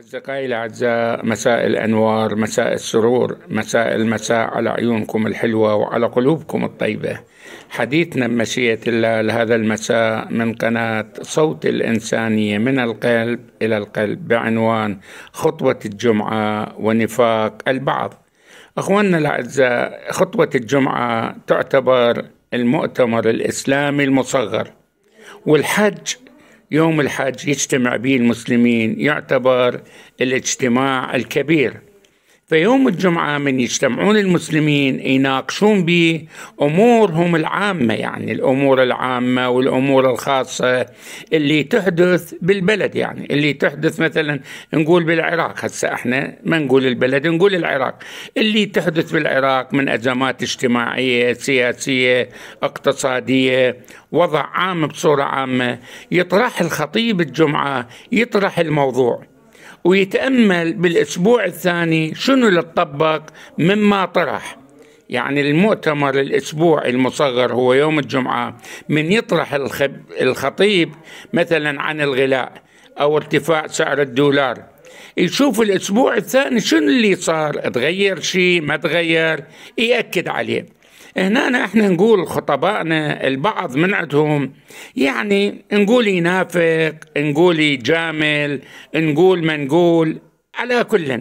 أصدقائي الأعزاء مساء الأنوار مساء السرور مساء المساء على عيونكم الحلوة وعلى قلوبكم الطيبة حديثنا بمشيئة الله لهذا المساء من قناة صوت الإنسانية من القلب إلى القلب بعنوان خطوة الجمعة ونفاق البعض أخواننا الأعزاء خطوة الجمعة تعتبر المؤتمر الإسلامي المصغر والحج يوم الحج يجتمع به المسلمين يعتبر الاجتماع الكبير في يوم الجمعة من يجتمعون المسلمين يناقشون به أمورهم العامة يعني الأمور العامة والأمور الخاصة اللي تحدث بالبلد يعني اللي تحدث مثلا نقول بالعراق هسه احنا ما نقول البلد نقول العراق اللي تحدث بالعراق من أزمات اجتماعية سياسية اقتصادية وضع عام بصورة عامة يطرح الخطيب الجمعة يطرح الموضوع ويتأمل بالأسبوع الثاني شنو اللي تطبق مما طرح يعني المؤتمر الاسبوعي المصغر هو يوم الجمعه من يطرح الخطيب مثلا عن الغلاء او ارتفاع سعر الدولار يشوف الاسبوع الثاني شنو اللي صار تغير شيء ما تغير ياكد عليه هنا احنا نقول خطبائنا البعض من عندهم يعني نقول ينافق نقول يجامل نقول ما نقول على كل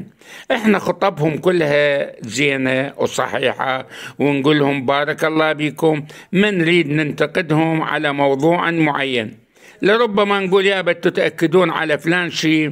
احنا خطبهم كلها زينه وصحيحه ونقول لهم بارك الله بكم ما نريد ننتقدهم على موضوع معين لربما نقول يا بتتأكدون على فلان شيء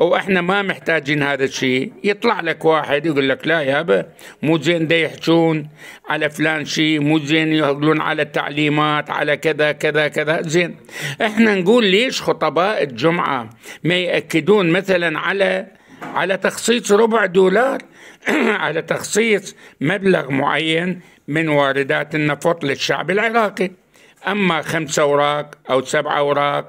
واحنا ما محتاجين هذا الشيء يطلع لك واحد يقول لك لا يابا مو زين دا يحجون على فلان شيء مو زين يقولون على التعليمات على كذا كذا كذا زين احنا نقول ليش خطباء الجمعة ما يأكدون مثلا على على تخصيص ربع دولار على تخصيص مبلغ معين من واردات النفط للشعب العراقي أما خمس أوراق أو سبع أوراق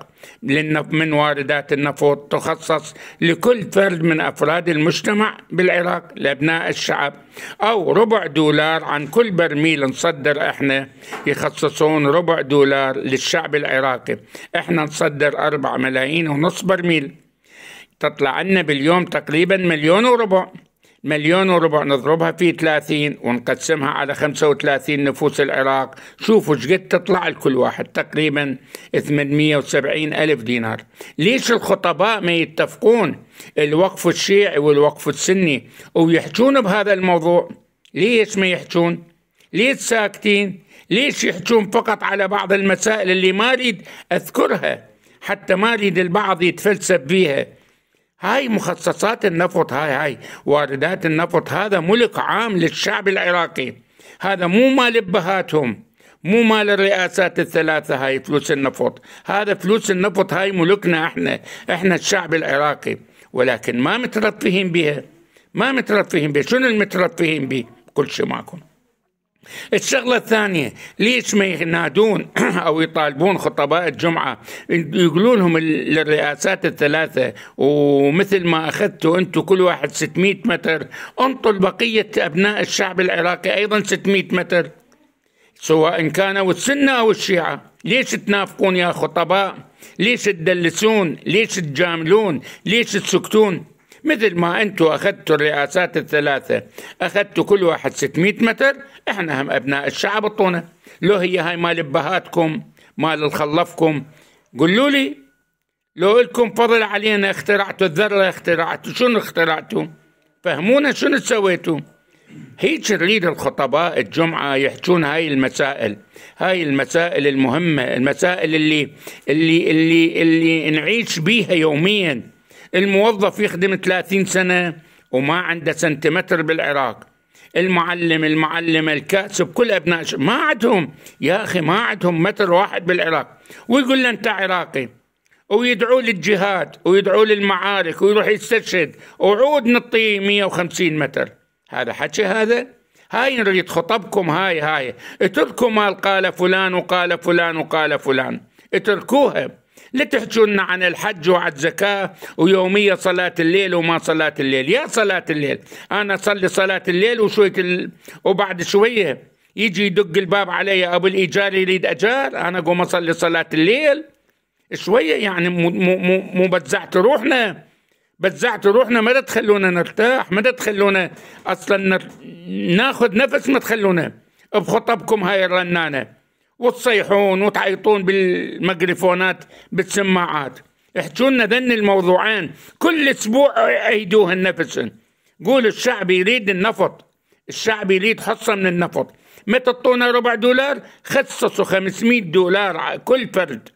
من واردات النفط تخصص لكل فرد من أفراد المجتمع بالعراق لأبناء الشعب أو ربع دولار عن كل برميل نصدر إحنا يخصصون ربع دولار للشعب العراقي إحنا نصدر أربع ملايين ونص برميل تطلع عنا باليوم تقريبا مليون وربع مليون وربع نضربها في 30 ونقسمها على 35 نفوس العراق شوفوا شقد تطلع لكل واحد تقريبا 870 ألف دينار ليش الخطباء ما يتفقون الوقف الشيعي والوقف السني ويحجون بهذا الموضوع ليش ما يحجون ليش ساكتين ليش يحجون فقط على بعض المسائل اللي ما اريد اذكرها حتى ما اريد البعض يتفلسف فيها هاي مخصصات النفط هاي هاي واردات النفط هذا ملك عام للشعب العراقي هذا مو مال بهاتهم مو مال الرئاسات الثلاثة هاي فلوس النفط هذا فلوس النفط هاي ملكنا احنا احنا الشعب العراقي ولكن ما مترفهين بها ما مترفهين بها شنو المترفهين به كل شيء معكم الشغلة الثانية ليش ما ينادون أو يطالبون خطباء الجمعة يقولوا لهم للرئاسات الثلاثة ومثل ما أخذتوا أنتم كل واحد 600 متر أنطوا بقية أبناء الشعب العراقي أيضا 600 متر سواء كانوا السنة أو الشيعة ليش تنافقون يا خطباء ليش تدلسون ليش تجاملون ليش تسكتون مثل ما انتم اخذتوا الرئاسات الثلاثه اخذتوا كل واحد 600 متر احنا هم ابناء الشعب اعطونا لو هي هاي مال ابهاتكم مال الخلفكم قولوا لي لو لكم فضل علينا اخترعتوا الذره اخترعتوا شنو اخترعتوا فهمونا شنو سويتوا هيك نريد الخطباء الجمعة يحجون هاي المسائل هاي المسائل المهمة المسائل اللي اللي اللي اللي نعيش بيها يومياً الموظف يخدم 30 سنة وما عنده سنتيمتر بالعراق المعلم المعلمة الكاتب كل أبناء ما عندهم يا أخي ما عندهم متر واحد بالعراق ويقول له أنت عراقي ويدعوا للجهاد ويدعوا للمعارك ويروح يستشهد وعود نطي 150 متر هذا حكي هذا هاي نريد خطبكم هاي هاي اتركوا ما قال فلان وقال فلان وقال فلان اتركوها لا تحكوا لنا عن الحج وعن الزكاة ويومية صلاة الليل وما صلاة الليل يا صلاة الليل أنا أصلي صلاة الليل وشوية ال... وبعد شوية يجي يدق الباب علي أبو الإيجار يريد أجار أنا أقوم أصلي صلاة الليل شوية يعني مو, مو, مو بزعت روحنا بزعت روحنا ما تخلونا نرتاح ما تخلونا أصلا ناخذ نفس ما تخلونا بخطبكم هاي الرنانة وتصيحون وتعيطون بالميكروفونات بالسماعات احكوا لنا ذن الموضوعين كل اسبوع ايدوها نفسهن قول الشعب يريد النفط الشعب يريد حصه من النفط ما تعطونا ربع دولار خصصوا 500 دولار كل فرد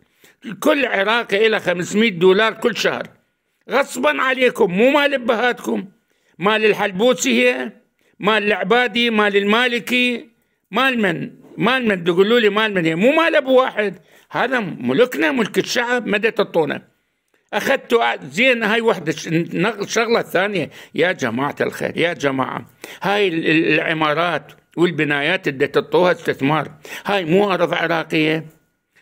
كل عراقي إلى 500 دولار كل شهر غصبا عليكم مو مال ابهاتكم مال الحلبوسي هي مال العبادي مال المالكي مال من مال من تقولوا لي مال مدينة مو مال ابو واحد هذا ملكنا ملك الشعب ما تعطونا اخذته زين هاي وحده الشغله الثانيه يا جماعه الخير يا جماعه هاي العمارات والبنايات اللي تعطوها استثمار هاي مو ارض عراقيه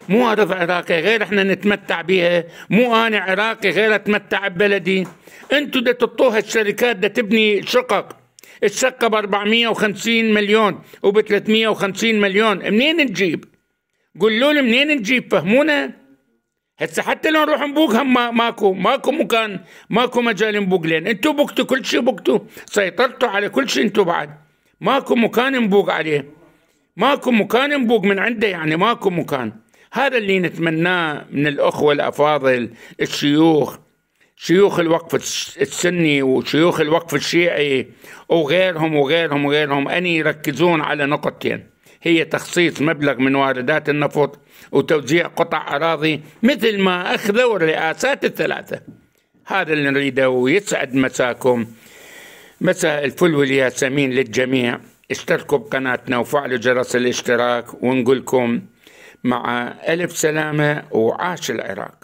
مو ارض عراقي غير احنا نتمتع بها مو انا عراقي غير اتمتع ببلدي انتو دا تعطوها الشركات دا تبني شقق الشقة ب 450 مليون وب 350 مليون منين نجيب؟ قولوا لي منين نجيب فهمونا؟ هسه حتى لو نروح نبوق هم ماكو ماكو مكان ماكو مجال نبوق لين انتو بوقتوا كل شيء بوقتوا سيطرتوا على كل شيء انتو بعد ماكو مكان نبوق عليه ماكو مكان نبوق من عنده يعني ماكو مكان هذا اللي نتمناه من الاخوه الافاضل الشيوخ شيوخ الوقف السني وشيوخ الوقف الشيعي وغيرهم وغيرهم وغيرهم أن يركزون على نقطتين هي تخصيص مبلغ من واردات النفط وتوزيع قطع أراضي مثل ما أخذوا الرئاسات الثلاثة هذا اللي نريده ويسعد مساكم مساء الفل والياسمين للجميع اشتركوا بقناتنا وفعلوا جرس الاشتراك ونقولكم مع ألف سلامة وعاش العراق